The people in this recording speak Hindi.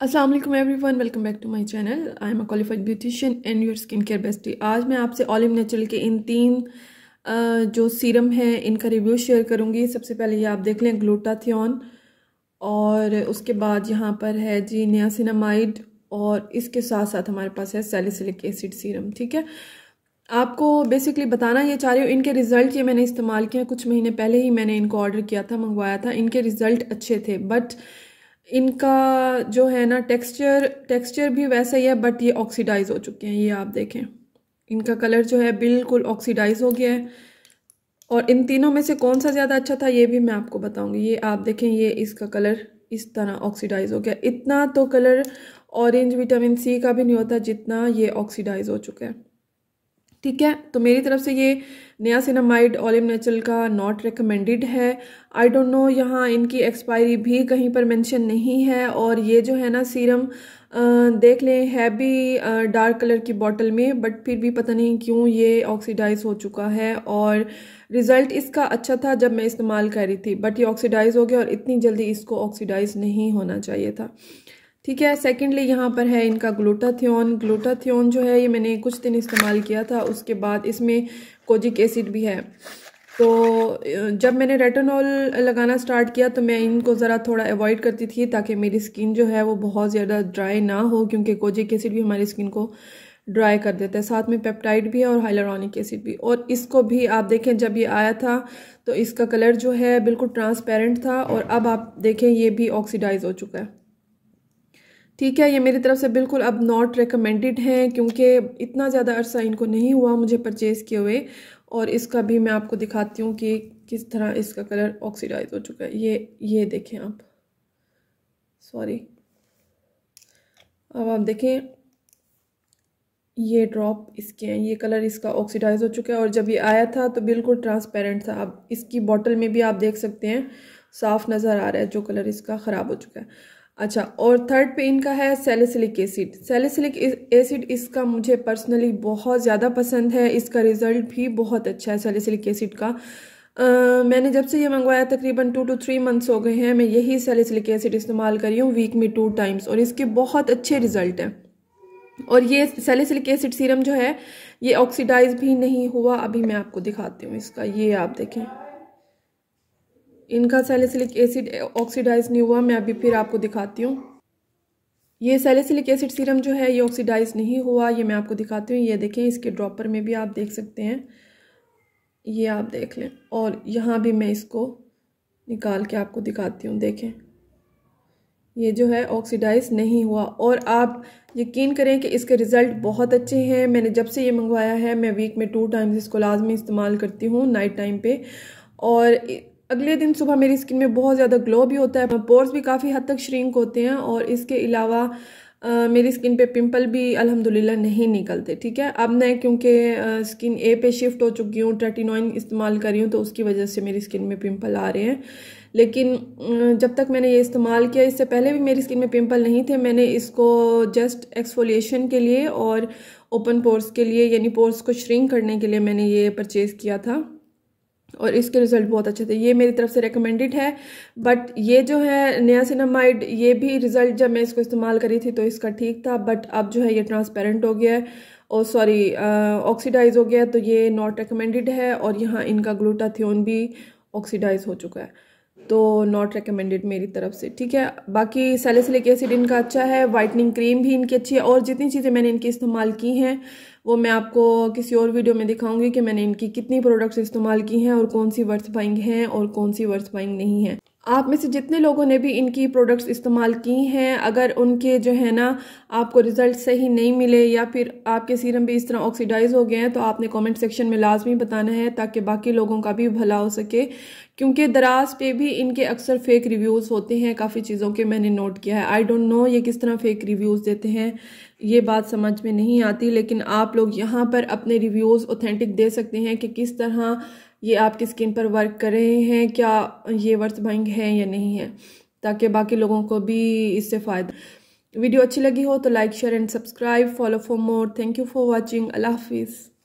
Aslam everyone welcome back to my channel I am a qualified beautician and your skin care bestie आज मैं आपसे ऑलिव नेचुरल के इन तीन जो सीरम है इनका रिव्यू शेयर करूँगी सबसे पहले ये आप देख लें ग्लूटाथियन और उसके बाद यहाँ पर है जी नियासिनामाइड और इसके साथ साथ हमारे पास है सेलिसिलिक एसिड सीरम ठीक है आपको बेसिकली बताना ये चाह रही हूँ इनके रिज़ल्ट ये मैंने इस्तेमाल किया कुछ महीने पहले ही मैंने इनको ऑर्डर किया था मंगवाया था इनके रिज़ल्ट अच्छे थे बट इनका जो है ना टेक्सचर टेक्सचर भी वैसा ही है बट ये ऑक्सीडाइज हो चुके हैं ये आप देखें इनका कलर जो है बिल्कुल ऑक्सीडाइज हो गया है और इन तीनों में से कौन सा ज़्यादा अच्छा था ये भी मैं आपको बताऊंगी ये आप देखें ये इसका कलर इस तरह ऑक्सीडाइज हो गया इतना तो कलर ऑरेंज विटामिन सी का भी नहीं होता जितना ये ऑक्सीडाइज हो चुका है ठीक है तो मेरी तरफ से ये नया सिनामाइड ऑलिम नेचुरल का नॉट रिकमेंडेड है आई डोंट नो यहाँ इनकी एक्सपायरी भी कहीं पर मेंशन नहीं है और ये जो है ना सीरम देख लें है भी डार्क कलर की बॉटल में बट फिर भी पता नहीं क्यों ये ऑक्सीडाइज हो चुका है और रिज़ल्ट इसका अच्छा था जब मैं इस्तेमाल कर रही थी बट ये ऑक्सीडाइज हो गया और इतनी जल्दी इसको ऑक्सीडाइज नहीं होना चाहिए था ठीक है सेकेंडली यहाँ पर है इनका ग्लूटाथियोन ग्लूटाथियोन जो है ये मैंने कुछ दिन इस्तेमाल किया था उसके बाद इसमें कोजिक एसिड भी है तो जब मैंने रेटनॉल लगाना स्टार्ट किया तो मैं इनको ज़रा थोड़ा अवॉइड करती थी ताकि मेरी स्किन जो है वो बहुत ज़्यादा ड्राई ना हो क्योंकि कोजिक एसिड भी हमारी स्किन को ड्राई कर देता है साथ में पेप्टाइड भी है और हाइलोरॉनिक एसिड भी और इसको भी आप देखें जब ये आया था तो इसका कलर जो है बिल्कुल ट्रांसपेरेंट था और अब आप देखें ये भी ऑक्सीडाइज हो चुका है ठीक है ये मेरी तरफ से बिल्कुल अब नॉट रिकमेंडेड है क्योंकि इतना ज़्यादा अरसा इनको नहीं हुआ मुझे परचेज़ किए हुए और इसका भी मैं आपको दिखाती हूँ कि किस तरह इसका कलर ऑक्सीडाइज हो चुका है ये ये देखें आप सॉरी अब आप देखें ये ड्रॉप इसके हैं ये कलर इसका ऑक्सीडाइज हो चुका है और जब ये आया था तो बिल्कुल ट्रांसपेरेंट था अब इसकी बॉटल में भी आप देख सकते हैं साफ नज़र आ रहा है जो कलर इसका ख़राब हो चुका है अच्छा और थर्ड पे इनका है सेलेसिलिक एसिड सेलेसिलिक एसिड इसका मुझे पर्सनली बहुत ज़्यादा पसंद है इसका रिज़ल्ट भी बहुत अच्छा है सेलेसिलिक एसिड का आ, मैंने जब से ये मंगवाया तकरीबन टू टू थ्री मंथ्स हो गए हैं मैं यही सेलेसिलिक एसिड इस्तेमाल करी हूँ वीक में टू टाइम्स और इसके बहुत अच्छे रिज़ल्ट हैं और ये सेलेसिलिक एसिड सीरम जो है ये ऑक्सीडाइज भी नहीं हुआ अभी मैं आपको दिखाती हूँ इसका ये आप देखें इनका सैलिसिलिक एसिड ऑक्सीडाइज नहीं हुआ मैं अभी फिर आपको दिखाती हूँ ये सेलेसिलिक एसिड सीरम जो है ये ऑक्सीडाइज नहीं हुआ ये मैं आपको दिखाती हूँ ये देखें इसके ड्रॉपर में भी आप देख सकते हैं ये आप देख लें और यहाँ भी मैं इसको निकाल के आपको दिखाती हूँ देखें ये जो है ऑक्सीडाइज नहीं हुआ और आप यकीन करें कि इसके रिज़ल्ट बहुत अच्छे हैं मैंने जब से ये मंगवाया है मैं वीक में टू टाइम्स इसको लाजमी इस्तेमाल करती हूँ नाइट टाइम पे और अगले दिन सुबह मेरी स्किन में बहुत ज़्यादा ग्लो भी होता है पोर्स भी काफ़ी हद तक श्रिंक होते हैं और इसके अलावा मेरी स्किन पे पिंपल भी अल्हम्दुलिल्लाह नहीं निकलते ठीक है अब मैं क्योंकि स्किन ए पे शिफ्ट हो चुकी हूँ ट्रेटिनोइन इस्तेमाल कर रही हूँ तो उसकी वजह से मेरी स्किन में पिंपल आ रहे हैं लेकिन जब तक मैंने ये इस्तेमाल किया इससे पहले भी मेरी स्किन में पिंपल नहीं थे मैंने इसको जस्ट एक्सफोलिएशन के लिए और ओपन पोर्स के लिए यानी पोर्स को श्रिंक करने के लिए मैंने ये परचेज़ किया था और इसके रिज़ल्ट बहुत अच्छे थे ये मेरी तरफ से रिकमेंडेड है बट ये जो है नियासिनामाइड ये भी रिज़ल्ट जब मैं इसको इस्तेमाल करी थी तो इसका ठीक था बट अब जो है ये ट्रांसपेरेंट हो गया है और सॉरी ऑक्सीडाइज हो गया तो ये नॉट रिकमेंडेड है और यहाँ इनका ग्लूटाथियोन भी ऑक्सीडाइज हो चुका है तो नॉट रिकमेंडेड मेरी तरफ से ठीक है बाकी सेलेसिलिक एसिड इनका अच्छा है वाइटनिंग क्रीम भी इनकी अच्छी है और जितनी चीज़ें मैंने इनकी इस्तेमाल की हैं वो मैं आपको किसी और वीडियो में दिखाऊंगी कि मैंने इनकी कितनी प्रोडक्ट्स इस्तेमाल की हैं और कौन सी वर्थ बाइंग हैं और कौन सी वर्थ बाइंग नहीं है आप में से जितने लोगों ने भी इनकी प्रोडक्ट्स इस्तेमाल की हैं अगर उनके जो है ना आपको रिज़ल्ट सही नहीं मिले या फिर आपके सीरम भी इस तरह ऑक्सीडाइज हो गए हैं तो आपने कमेंट सेक्शन में लाजमी बताना है ताकि बाकी लोगों का भी भला हो सके क्योंकि दराज पे भी इनके अक्सर फेक रिव्यूज़ होते हैं काफ़ी चीज़ों के मैंने नोट किया है आई डोंट नो ये किस तरह फेक रिव्यूज़ देते हैं ये बात समझ में नहीं आती लेकिन आप लोग यहाँ पर अपने रिव्यूज़ ऑथेंटिक दे सकते हैं कि किस तरह ये आपकी स्किन पर वर्क कर रहे हैं क्या ये वर्थ बाइंग है या नहीं है ताकि बाकी लोगों को भी इससे फ़ायदा वीडियो अच्छी लगी हो तो like share and subscribe follow for more thank you for watching अल्लाह हाफिज़